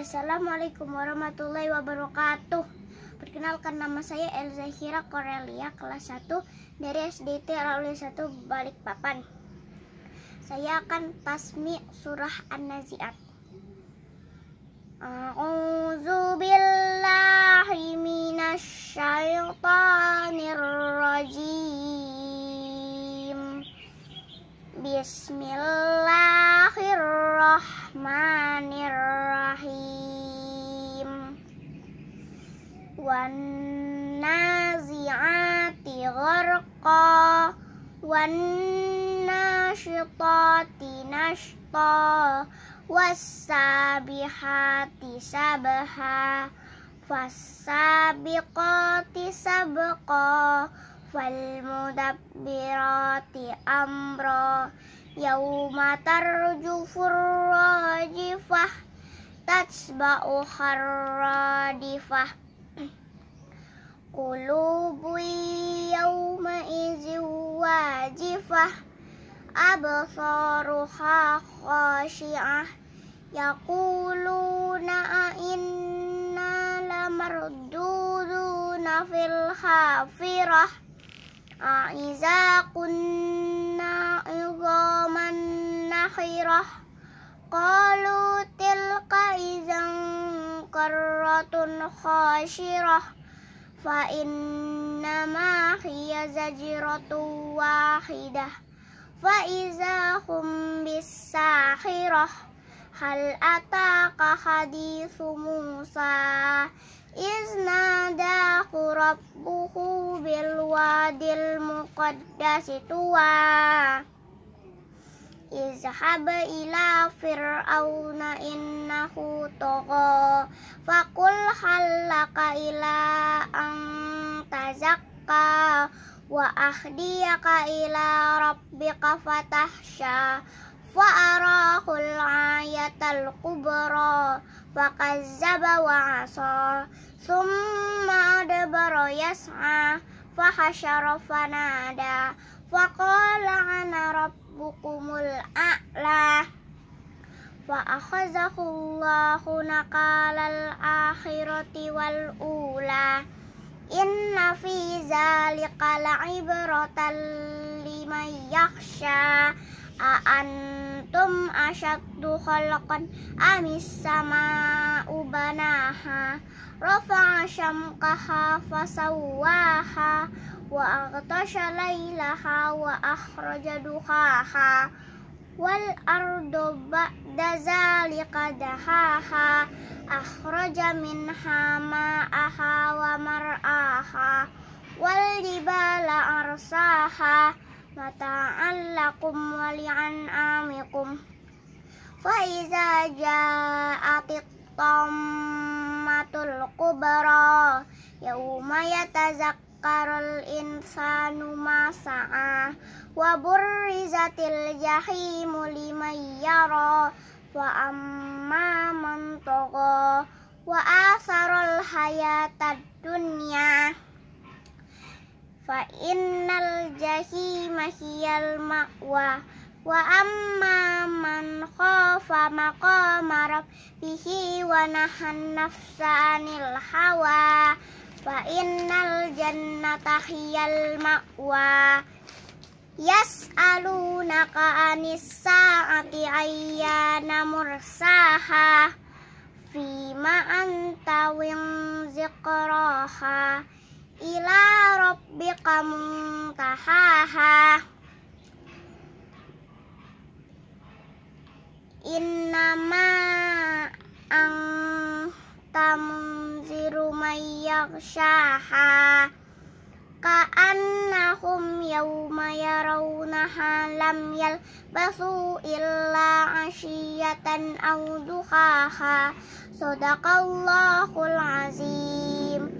Assalamualaikum warahmatullahi wabarakatuh. Perkenalkan nama saya Elzahira Hira Korelia kelas 1 dari SDT Rauli 1 Balikpapan. Saya akan tasmi surah An-Nazi'at. Bismillah Bismillahirrahmanirrahim Wan nazi'ati gharqa Wan nashitati sabihati Wassabihati sabha Fassabiqati sabqa Falmuda biroti ambro yaumatar jufruajifah tadsba uharadifa kulubi yauma iziwajifah abesoruha ho shiah ya kuluna ainala merdudu na أإذا كنا عظاما نخرة قالوا تلك إذا كرة خاشرة فإنما هي زجرة واحدة فإذا هم بالساحرة هل أتاك حديث موسى isnadahu rabbuhu bil wadil muqaddasi tua izhab ila fir'auna innahu toko. Fakul halaka ila an tazakka wa ahdiyaka ila rabbika fatahsha fa ayat ayatal kubra fakazzaba wa asa summa adbara yas'a fa hasyara fanada fa qala ana rabbukumul a'la fa akhazahu wal ula inna fi zalika la'ibratan liman yakhsha أأنتم أشد خلقا أم السماء بناها رفع شمقها فسواها وأغطش ليلها وأخرج دخاها والأرض بعد ذلك دحاها أخرج منها ماءها ومرآها والجبال أرساها mata'an lakum walian amikum faiza ja'atit tammatul kubra yawma yatazakkarul insanu masa'a waburrizatil jahimu liman yara wa amma man wa asarul hayatad dunya fa innal jahima hiyal ma'wa wa amma man khafa maqama rabbihi wa nahan nafsanil hawa fa innal jannata hiyal ma'wa yas'alunaka anis sa'ati ayyana mursaha fima anta win zikraha ila rabbika muntahaha innama anta munziru man yaghshaha ka'annahum yawma yarawnaha lam basu illa ashiyatan aw duhaha sadaqallahul azim